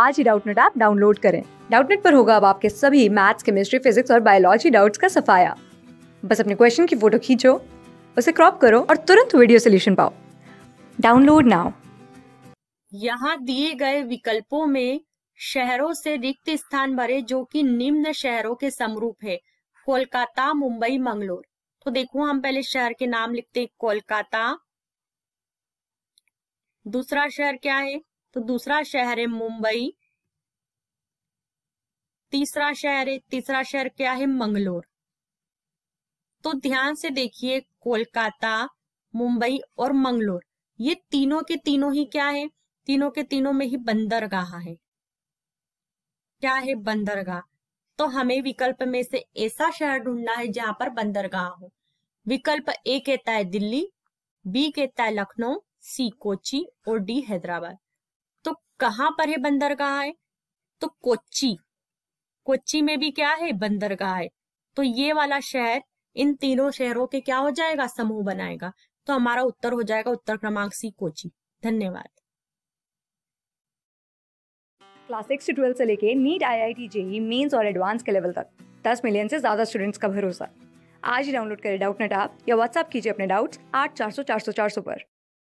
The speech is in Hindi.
आज ही डाउटनेट ऐप डाउनलोड करें डाउटनेट पर होगा अब आपके सभी मैथ्स केमिस्ट्री फिजिक्स और बायोलॉजी डाउट्स का सफाया बस अपने क्वेश्चन की फोटो खींचो उसे क्रॉप करो और तुरंत वीडियो सोल्यूशन पाओ डाउनलोड नाउ यहाँ दिए गए विकल्पों में शहरों से रिक्त स्थान भरे जो कि निम्न शहरों के समरूप है कोलकाता मुंबई मंगलोर तो देखो हम पहले शहर के नाम लिखते हैं कोलकाता दूसरा शहर क्या है तो दूसरा शहर है मुंबई तीसरा शहर है तीसरा शहर क्या है मंगलोर तो ध्यान से देखिए कोलकाता मुंबई और मंगलोर ये तीनों के तीनों ही क्या है तीनों के तीनों में ही बंदरगाह है क्या है बंदरगाह तो हमें विकल्प में से ऐसा शहर ढूंढना है जहां पर बंदरगाह हो विकल्प ए कहता है दिल्ली बी कहता है लखनऊ सी कोची और डी हैदराबाद कहाँ पर है बंदरगाह है तो कोच्ची कोच्ची में भी क्या है बंदरगाह है तो ये वाला शहर इन तीनों शहरों के क्या हो जाएगा समूह बनाएगा तो हमारा उत्तर हो जाएगा उत्तर क्रमांक सी कोची धन्यवाद क्लास सिक्स से ट्वेल्व से लेके NEET I I T JEE mains और एडवांस के लेवल तक दस मिलियन से ज्यादा स्टूडेंट्स का भरोसा आज ही डाउनलोड करें डाउट नेट आप या व्हाट्सअप कीजिए अपने डाउट्स आठ चार सौ चार सौ चार सौ पर